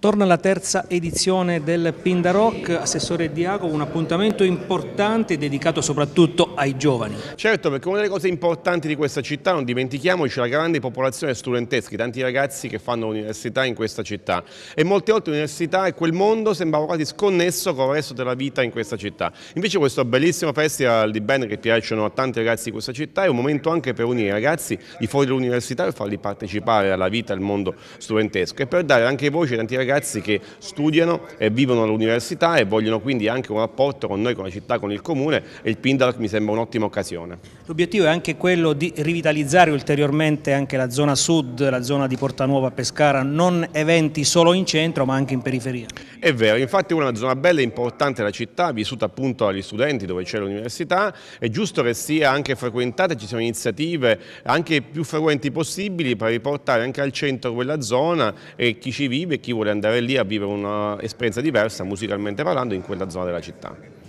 Torna la terza edizione del Pindaroc, assessore Diago, un appuntamento importante dedicato soprattutto ai giovani. Certo, perché una delle cose importanti di questa città, non dimentichiamoci, la grande popolazione studentesca, tanti ragazzi che fanno l'università in questa città e molte volte l'università e quel mondo sembrava quasi sconnesso con il resto della vita in questa città. Invece questo bellissimo festival di band che piacciono a tanti ragazzi di questa città è un momento anche per unire i ragazzi di fuori dell'università e farli partecipare alla vita e al mondo studentesco e per dare anche voce ai tanti ragazzi ragazzi che studiano e vivono all'università e vogliono quindi anche un rapporto con noi, con la città, con il comune e il Pindalac mi sembra un'ottima occasione. L'obiettivo è anche quello di rivitalizzare ulteriormente anche la zona sud, la zona di Porta Portanuova, Pescara, non eventi solo in centro ma anche in periferia. È vero, infatti è una zona bella e importante della città, vissuta appunto dagli studenti dove c'è l'università, è giusto che sia anche frequentata, ci sono iniziative anche più frequenti possibili per riportare anche al centro quella zona e chi ci vive e chi vuole andare andare lì a vivere un'esperienza diversa musicalmente parlando in quella zona della città.